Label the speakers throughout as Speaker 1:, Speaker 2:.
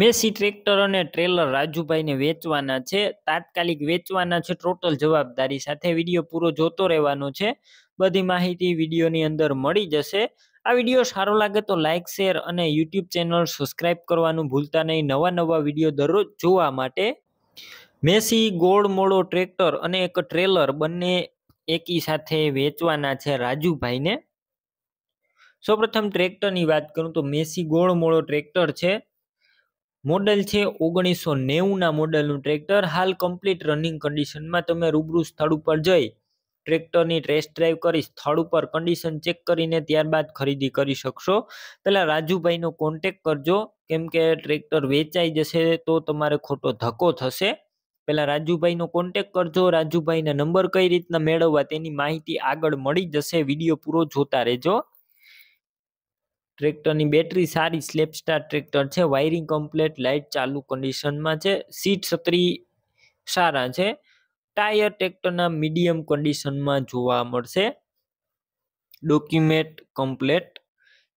Speaker 1: Massey tractor અને trailer રાજુભાઈને વેચવાના છે તાત્કાલિક વેચવાના છે ટોટલ જવાબદારી સાથે વિડીયો પૂરો જોતો રહેવાનો છે બધી માહિતી વિડીયોની અંદર મળી જશે આ વિડીયો સારો લાગે તો લાઇક શેર અને યુટ્યુબ ચેનલ સબસ્ક્રાઇબ કરવાનું ભૂલતા નહીં નવા નવા વિડીયો દરરોજ જોવા માટે મેસી ગોળ મોળો ટ્રેક્ટર અને એક ટ્રેલર બંને એકી સાથે વેચવાના છે રાજુભાઈને સૌપ્રથમ ટ્રેક્ટરની વાત કરું તો મેસી ગોળ મોળો ટ્રેક્ટર છે મોડલ છે ઓગણીસો નેવુંના મોડલનું ટ્રેક્ટર હાલ કમ્પ્લીટ રનિંગ કન્ડિશનમાં તમે રૂબરૂ સ્થળ ઉપર જઈ ટ્રેક્ટરની ટેસ્ટ ડ્રાઈવ કરી સ્થળ ઉપર કન્ડિશન ચેક કરીને ત્યારબાદ ખરીદી કરી શકશો પહેલાં રાજુભાઈનો કોન્ટેક કરજો કેમ કે ટ્રેક્ટર વેચાઈ જશે તો તમારે ખોટો ધક્કો થશે પહેલાં રાજુભાઈનો કોન્ટેક કરજો રાજુભાઈના નંબર કઈ રીતના મેળવવા તેની માહિતી આગળ મળી જશે વિડીયો પૂરો જોતા રહેજો ટ્રેક્ટરની બેટરી સારી સ્લેપ સ્ટાર ટ્રેક્ટર છે વાયરિંગ કમ્પ્લેટ લાઇટ ચાલુ કન્ડિશનમાં છે સીટ છત્રી સારા છે ટાયર ટ્રેક્ટરના મીડિયમ કન્ડિશનમાં જોવા મળશે ડોક્યુમેન્ટ કમ્પ્લેટ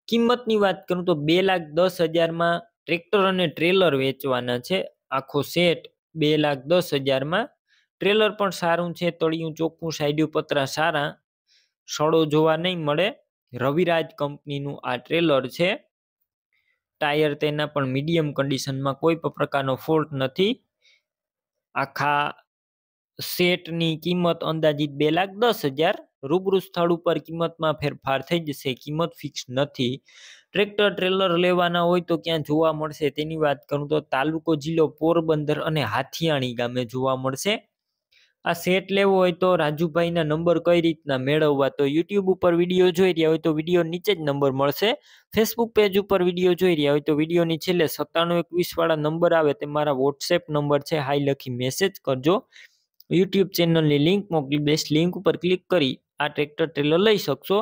Speaker 1: કિંમતની વાત કરું તો બે લાખ દસ હજારમાં ટ્રેક્ટર અને ટ્રેલર વેચવાના છે આખો સેટ બે લાખ દસ હજારમાં ટ્રેલર પણ સારું છે તળિયું ચોખ્ખું સાઈડિયું પતરા સારા સડો જોવા નહીં મળે રવિરાજ કંપનીનું આ ટ્રેલર છે ટાયર તેના પણ મીડિયમ કન્ડિશનમાં કોઈ પણ પ્રકારનો ફોલ્ટ નથી આખા સેટની કિંમત અંદાજિત બે લાખ દસ હજાર રૂબરૂ સ્થળ ઉપર કિંમતમાં ફેરફાર થઈ જશે કિંમત ફિક્સ નથી ટ્રેક્ટર ટ્રેલર લેવાના હોય તો ક્યાં જોવા મળશે તેની વાત કરું તો તાલુકો જિલ્લો પોરબંદર અને હાથિયાણી ગામે જોવા મળશે આ સેટ લેવો હોય તો રાજુભાઈના નંબર કઈ રીતના મેળવવા તો યુટ્યુબ ઉપર વિડીયો જોઈ રહ્યા હોય તો વિડીયો નીચે જ નંબર મળશે ફેસબુક પેજ ઉપર વિડીયો જોઈ રહ્યા હોય તો વિડીયોની છેલ્લે સત્તાણું એકવીસવાળા નંબર આવે તે મારા વોટ્સએપ નંબર છે હાઈ લખી મેસેજ કરજો યુટ્યુબ ચેનલની લિંક મોકલી બેસ્ટ લિંક ઉપર ક્લિક કરી આ ટ્રેક્ટર ટ્રેલર લઈ શકશો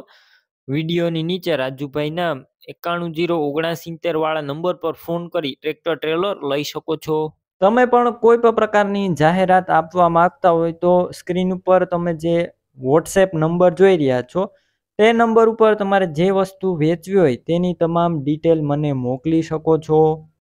Speaker 1: વિડીયોની નીચે રાજુભાઈના એકાણું જીરો ઓગણસિત્તેર વાળા નંબર પર ફોન કરી ટ્રેક્ટર
Speaker 2: ટ્રેલર લઈ શકો છો તમે પણ કોઈ પણ પ્રકારની જાહેરાત આપવા માંગતા હોય તો સ્ક્રીન ઉપર તમે જે વોટ્સએપ નંબર જોઈ રહ્યા છો તે નંબર ઉપર તમારે જે વસ્તુ વેચવી હોય તેની તમામ ડિટેલ મને મોકલી શકો છો